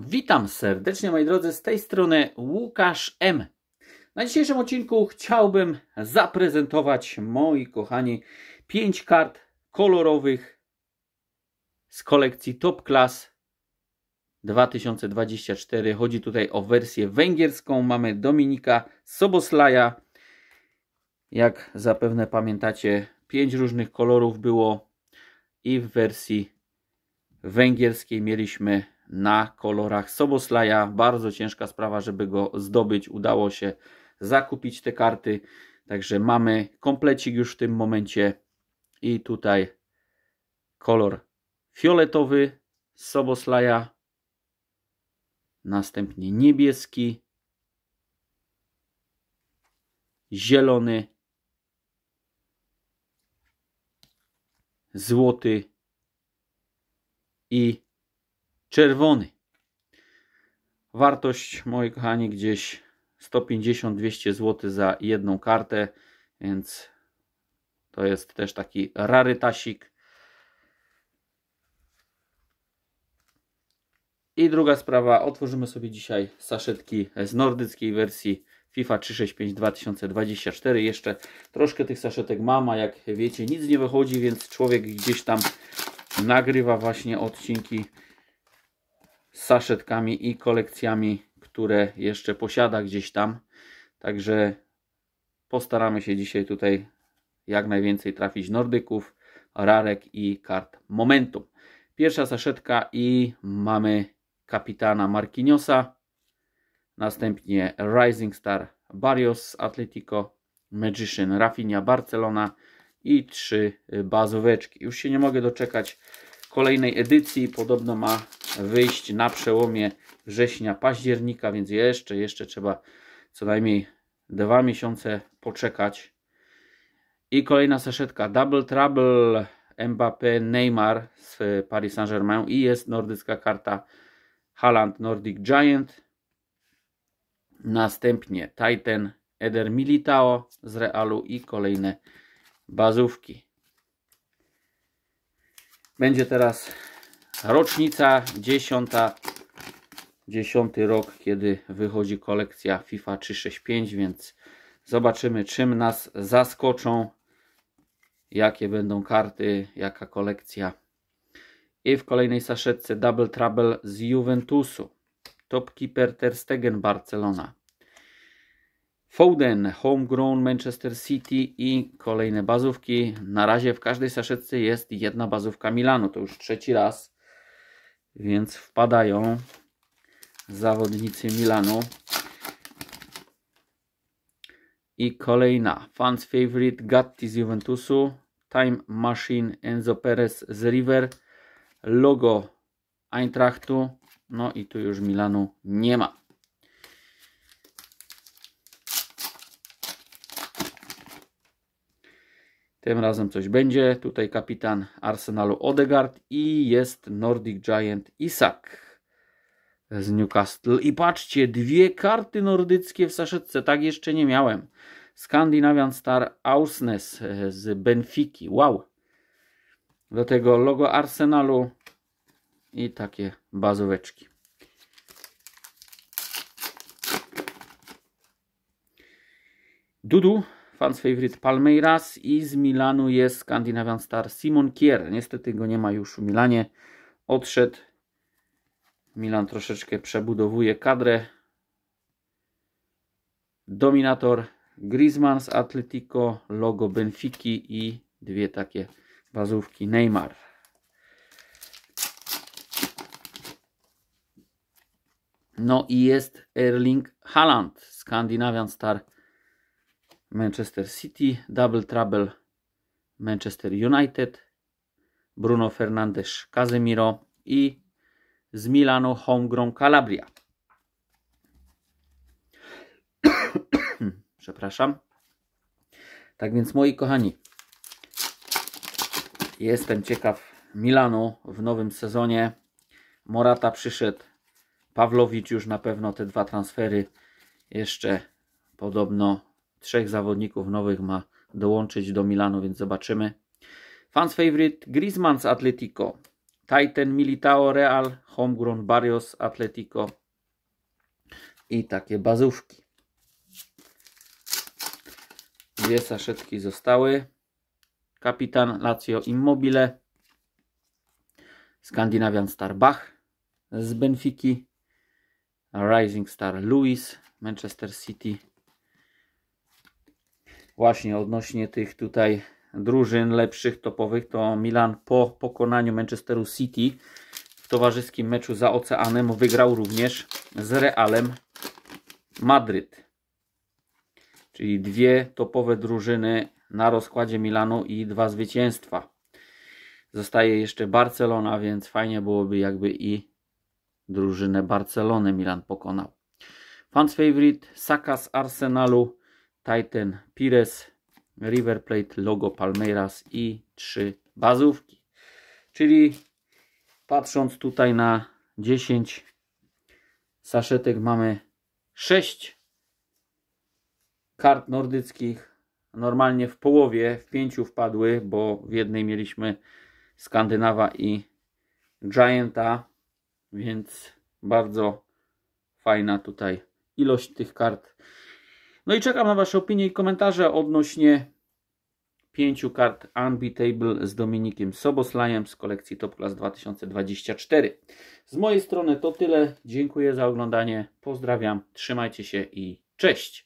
Witam serdecznie moi drodzy, z tej strony Łukasz M. Na dzisiejszym odcinku chciałbym zaprezentować moi kochani 5 kart kolorowych z kolekcji Top Class 2024. Chodzi tutaj o wersję węgierską. Mamy Dominika Soboslaja. Jak zapewne pamiętacie, 5 różnych kolorów było i w wersji węgierskiej mieliśmy na kolorach Soboslaja. Bardzo ciężka sprawa, żeby go zdobyć. Udało się zakupić te karty. Także mamy komplecik już w tym momencie. I tutaj kolor fioletowy Soboslaja. Następnie niebieski. Zielony. Złoty. I czerwony. Wartość, moi kochani, gdzieś 150-200 zł za jedną kartę, więc to jest też taki rarytasik. I druga sprawa, otworzymy sobie dzisiaj saszetki z nordyckiej wersji FIFA 365 2024. Jeszcze troszkę tych saszetek mam, a jak wiecie, nic nie wychodzi, więc człowiek gdzieś tam nagrywa właśnie odcinki saszetkami i kolekcjami, które jeszcze posiada gdzieś tam. Także postaramy się dzisiaj tutaj jak najwięcej trafić nordyków, rarek i kart momentum. Pierwsza saszetka i mamy kapitana Marquinhosa, następnie Rising Star Barrios z Atletico, Magician Rafinha Barcelona i trzy bazóweczki. Już się nie mogę doczekać kolejnej edycji. Podobno ma wyjść na przełomie września, października, więc jeszcze, jeszcze trzeba co najmniej dwa miesiące poczekać. I kolejna saszetka Double Trouble Mbappé Neymar z e, Paris Saint-Germain i jest nordycka karta Haaland Nordic Giant. Następnie Titan Eder Militao z Realu i kolejne bazówki. Będzie teraz rocznica dziesiąta, dziesiąty rok, kiedy wychodzi kolekcja FIFA 365, więc zobaczymy czym nas zaskoczą, jakie będą karty, jaka kolekcja. I w kolejnej saszetce Double Trouble z Juventusu. Topkeeper Ter Stegen Barcelona. Foden, Homegrown Manchester City i kolejne bazówki. Na razie w każdej saszetce jest jedna bazówka Milanu. To już trzeci raz więc wpadają zawodnicy Milanu. I kolejna. Fans favorite Gatti z Juventusu. Time Machine Enzo Perez z River. Logo Eintrachtu. No i tu już Milanu nie ma. Tym razem coś będzie. Tutaj kapitan Arsenalu Odegaard i jest Nordic Giant Isak z Newcastle. I patrzcie, dwie karty nordyckie w saszetce. Tak jeszcze nie miałem. Scandinavian Star Ausnes z Benfiki. Wow. Do tego logo Arsenalu i takie bazóweczki. Dudu fans favorite Palmeiras i z Milanu jest skandynawian Star Simon Kier. Niestety go nie ma już w Milanie. Odszedł. Milan troszeczkę przebudowuje kadrę. Dominator Griezmann z Atletico, logo Benfiki i dwie takie bazówki Neymar. No i jest Erling Haaland, skandynawian Star Manchester City, Double Trouble Manchester United, Bruno Fernandes Casemiro i z Milanu homegrown Calabria. Przepraszam. Tak więc moi kochani, jestem ciekaw Milanu w nowym sezonie. Morata przyszedł, Pawlowicz już na pewno te dwa transfery jeszcze podobno trzech zawodników nowych ma dołączyć do Milanu, więc zobaczymy. Fans favorite Griezmann z Atletico, Titan Militao Real, Homegrown Barrios Atletico i takie bazówki. Dwie saszetki zostały. Kapitan Lazio Immobile, Skandynawian, Star Bach z Benfiki, Rising Star Lewis, Manchester City właśnie odnośnie tych tutaj drużyn lepszych, topowych, to Milan po pokonaniu Manchesteru City w towarzyskim meczu za oceanem wygrał również z Realem Madryt. Czyli dwie topowe drużyny na rozkładzie Milanu i dwa zwycięstwa. Zostaje jeszcze Barcelona, więc fajnie byłoby jakby i drużynę Barcelony Milan pokonał. Fans favorite Saka z Arsenalu, Titan Pires, River Plate, logo Palmeiras i trzy bazówki. Czyli patrząc tutaj na 10 saszetek mamy 6 kart nordyckich. Normalnie w połowie, w pięciu wpadły, bo w jednej mieliśmy Skandynawa i Gianta, więc bardzo fajna tutaj ilość tych kart. No i czekam na Wasze opinie i komentarze odnośnie pięciu kart Unbeatable z Dominikiem Soboslaniam z kolekcji Top Class 2024. Z mojej strony to tyle. Dziękuję za oglądanie. Pozdrawiam, trzymajcie się i cześć!